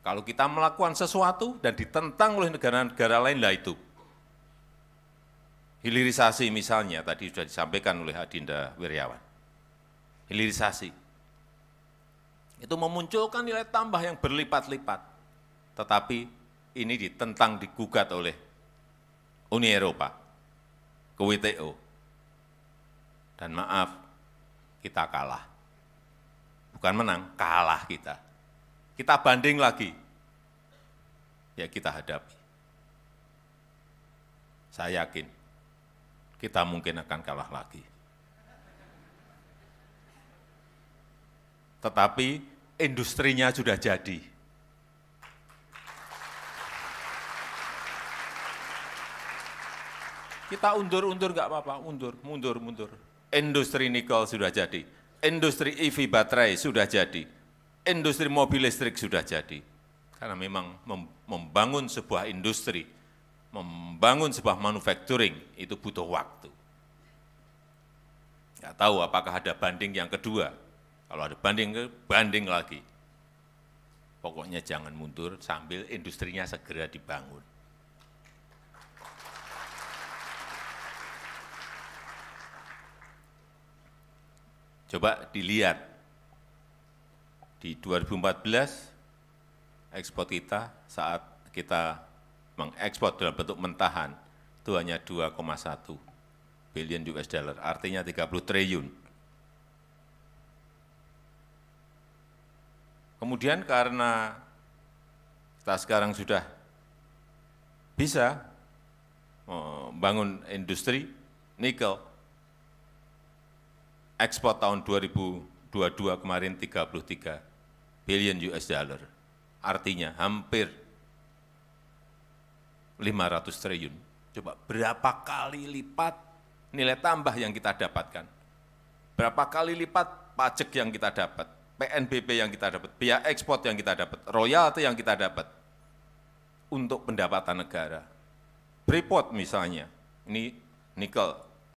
Kalau kita melakukan sesuatu dan ditentang oleh negara-negara lain, lah itu. Hilirisasi misalnya, tadi sudah disampaikan oleh Adinda Wiryawan. Hilirisasi. Itu memunculkan nilai tambah yang berlipat-lipat. Tetapi ini ditentang, digugat oleh Uni Eropa, ke WTO. Dan maaf, kita kalah. Bukan menang, kalah kita kita banding lagi, ya kita hadapi. Saya yakin kita mungkin akan kalah lagi. Tetapi industrinya sudah jadi. Kita undur-undur nggak apa-apa, undur, mundur, mundur. Industri nikel sudah jadi, industri EV baterai sudah jadi, industri mobil listrik sudah jadi. Karena memang membangun sebuah industri, membangun sebuah manufacturing itu butuh waktu. Nggak tahu apakah ada banding yang kedua. Kalau ada banding, banding lagi. Pokoknya jangan mundur sambil industrinya segera dibangun. Coba dilihat di 2014 ekspor kita saat kita mengekspor dalam bentuk mentahan itu hanya 2,1 billion US dollar, artinya 30 triliun. Kemudian karena kita sekarang sudah bisa membangun industri nikel, ekspor tahun 2022 kemarin 33 billion US dollar. Artinya hampir 500 triliun. Coba berapa kali lipat nilai tambah yang kita dapatkan? Berapa kali lipat pajak yang kita dapat? PNBP yang kita dapat, biaya ekspor yang kita dapat, royalti yang kita dapat untuk pendapatan negara. Freeport misalnya, ini nikel